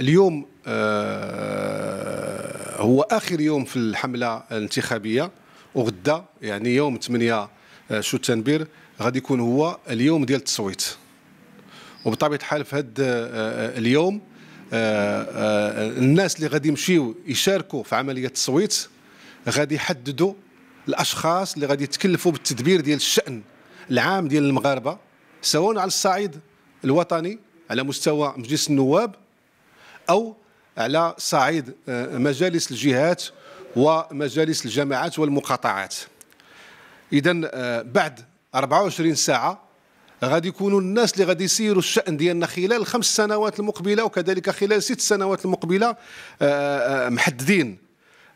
اليوم آه، هو اخر يوم في الحمله الانتخابيه وغدا يعني يوم 8 آه، شو غادي يكون هو اليوم ديال التصويت وبطبيعه الحال في هذا آه، اليوم الناس اللي غادي يمشيو يشاركوا في عمليه التصويت غادي يحددوا الاشخاص اللي غادي يتكلفوا بالتدبير ديال الشان العام ديال المغاربه سواء على الصعيد الوطني على مستوى مجلس النواب أو على صعيد آه، مجالس الجهات ومجالس الجماعات والمقاطعات إذا آه، بعد 24 ساعة غادي يكونوا الناس اللي غادي يسيروا الشأن ديالنا خلال الخمس سنوات المقبلة وكذلك خلال ست سنوات المقبلة آه، محددين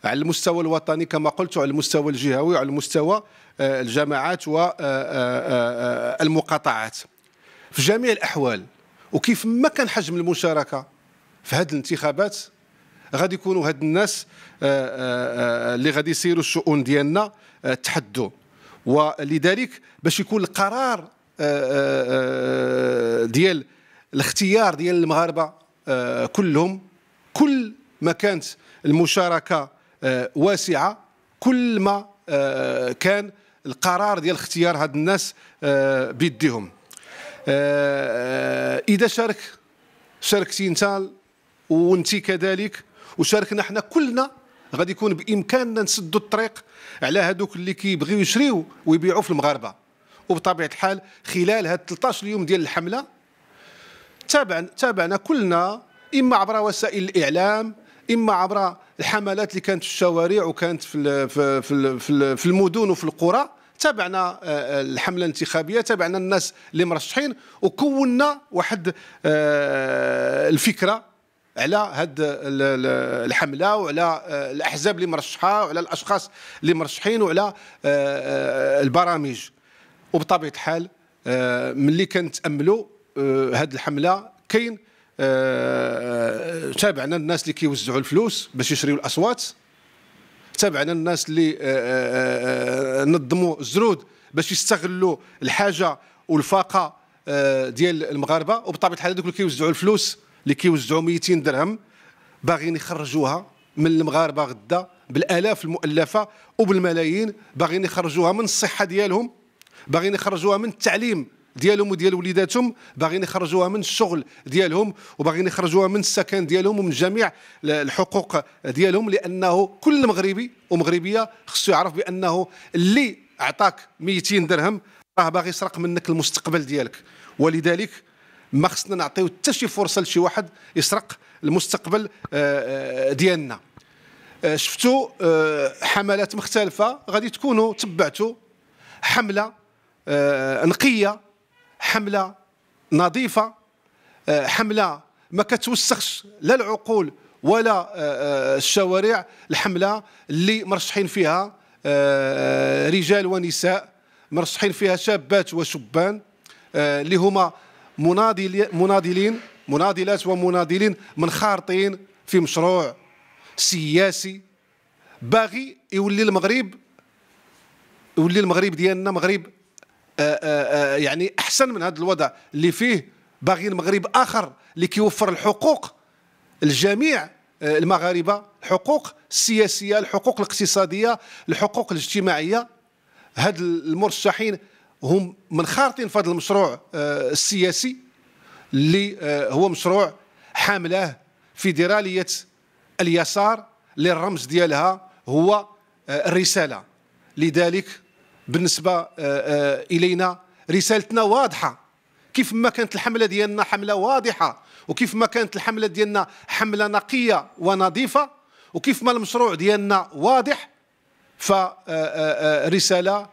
على المستوى الوطني كما قلت على المستوى الجهوي وعلى المستوى الجماعات والمقاطعات في جميع الأحوال وكيف ما كان حجم المشاركة في هذه الانتخابات غادي يكونوا هاد الناس آه، آه، آه، اللي غادي يسيروا الشؤون ديالنا تحدوا ولذلك باش يكون القرار ديال الاختيار ديال المغاربه كلهم كل ما كانت المشاركه واسعه كل ما كان القرار ديال اختيار هاد الناس بيديهم اذا شارك شاركتي انت وانت كذلك وشاركنا حنا كلنا غادي يكون بامكاننا نسدوا الطريق على هذوك اللي كيبغيو يشريو ويبيعوا في المغاربه وبطبيعه الحال خلال هاد 13 يوم ديال الحمله تابعنا تابعنا كلنا اما عبر وسائل الاعلام اما عبر الحملات اللي كانت في الشوارع وكانت في في في في المدن وفي القرى تابعنا آه، الحمله الانتخابيه تابعنا الناس اللي مرشحين وكونا واحد آه، الفكره على هاد الحمله وعلى آه، الاحزاب اللي مرشحه وعلى الاشخاص اللي مرشحين وعلى آه، آه، البرامج وبطبيعه الحال ملي كنتاملوا هاد الحمله كاين تابعنا الناس اللي كيوزعوا الفلوس باش يشريوا الاصوات تابعنا الناس اللي نظموا الزرود باش يستغلوا الحاجه والفاقه ديال المغاربه وبطبيعه الحال هذوك اللي كيوزعوا الفلوس اللي كيوزعوا 200 درهم باغيين يخرجوها من المغاربه غدا بالالاف المؤلفه وبالملايين باغيين يخرجوها من الصحه ديالهم باغيين يخرجوها من التعليم ديالهم وديال وليداتهم باغيين يخرجوها من الشغل ديالهم وباغيين يخرجوها من السكن ديالهم ومن جميع الحقوق ديالهم لانه كل مغربي ومغربيه خصو يعرف بانه اللي عطاك 200 درهم راه باغي يسرق منك المستقبل ديالك ولذلك ما خصنا نعطيو حتى شي فرصه لشي واحد يسرق المستقبل آه، آه، ديالنا آه، شفتوا حملات مختلفه غادي تكونوا تبعتوا حمله نقيه حمله نظيفه حمله ما كتوسخش لا العقول ولا الشوارع الحمله اللي مرشحين فيها رجال ونساء مرشحين فيها شابات وشبان اللي هما مناضلين مناضلين مناضلات ومناضلين منخرطين في مشروع سياسي باغي يولي المغرب يولي المغرب ديالنا مغرب آه، آه، آه، يعني احسن من هذا الوضع اللي فيه باغي المغرب اخر اللي كيوفر الحقوق لجميع المغاربه الحقوق السياسيه الحقوق الاقتصاديه الحقوق الاجتماعيه هاد المرشحين هم منخرطين في هذا المشروع آه، السياسي اللي آه، هو مشروع حاملاه فيدراليه اليسار للرمز ديالها هو آه، الرساله لذلك بالنسبه الينا رسالتنا واضحه كيف ما كانت الحمله ديالنا حمله واضحه وكيف ما كانت الحمله ديالنا حمله نقيه ونظيفه وكيف ما المشروع ديالنا واضح فرساله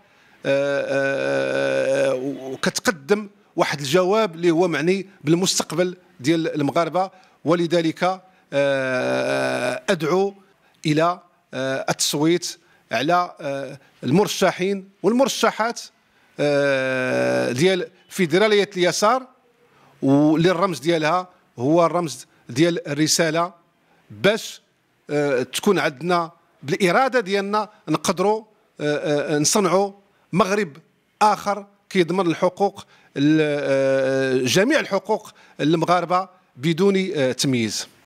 آه، آه، آه، وكتقدم واحد الجواب اللي هو معني بالمستقبل ديال المغاربه ولذلك ادعو الى التصويت على المرشحين والمرشحات ديال فيدراليه اليسار واللي الرمز ديالها هو الرمز ديال الرساله باش تكون عندنا بالاراده ديالنا نقدروا نصنعوا مغرب اخر كيضمن الحقوق آه، جميع الحقوق المغاربه بدون آه، تمييز